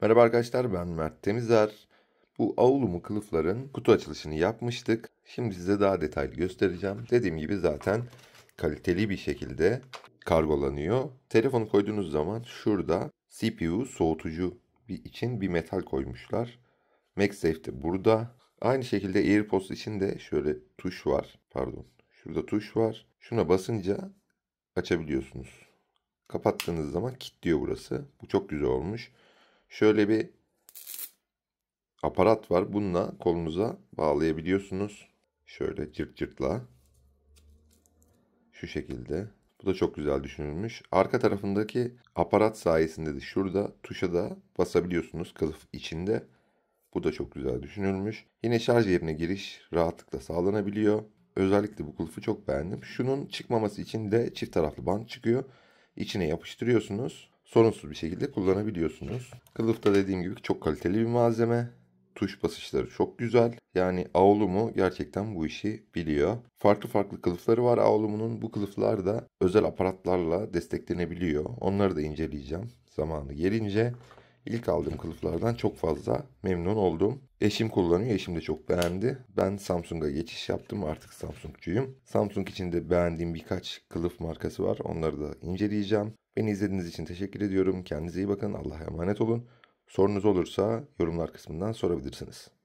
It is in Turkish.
Merhaba arkadaşlar ben Mert Temizler. Bu Avulumu kılıfların kutu açılışını yapmıştık. Şimdi size daha detaylı göstereceğim. Dediğim gibi zaten kaliteli bir şekilde kargolanıyor. Telefonu koyduğunuz zaman şurada CPU soğutucu için bir metal koymuşlar. MagSafe de burada. Aynı şekilde AirPods için de şöyle tuş var. Pardon. Şurada tuş var. Şuna basınca açabiliyorsunuz. Kapattığınız zaman kilitliyor burası. Bu çok güzel olmuş. Şöyle bir aparat var. Bununla kolunuza bağlayabiliyorsunuz. Şöyle cırt cırtla. Şu şekilde. Bu da çok güzel düşünülmüş. Arka tarafındaki aparat sayesinde de şurada tuşa da basabiliyorsunuz kılıf içinde. Bu da çok güzel düşünülmüş. Yine şarj yerine giriş rahatlıkla sağlanabiliyor. Özellikle bu kılıfı çok beğendim. Şunun çıkmaması için de çift taraflı bant çıkıyor. İçine yapıştırıyorsunuz. Sorunsuz bir şekilde kullanabiliyorsunuz. Kılıf da dediğim gibi çok kaliteli bir malzeme. Tuş basışları çok güzel. Yani Aolumu gerçekten bu işi biliyor. Farklı farklı kılıfları var Aolumu'nun. Bu kılıflar da özel aparatlarla desteklenebiliyor. Onları da inceleyeceğim zamanı gelince. İlk aldığım kılıflardan çok fazla memnun oldum. Eşim kullanıyor. Eşim de çok beğendi. Ben Samsung'a geçiş yaptım. Artık Samsung'cuyum. Samsung içinde beğendiğim birkaç kılıf markası var. Onları da inceleyeceğim. Beni izlediğiniz için teşekkür ediyorum. Kendinize iyi bakın. Allah'a emanet olun. Sorunuz olursa yorumlar kısmından sorabilirsiniz.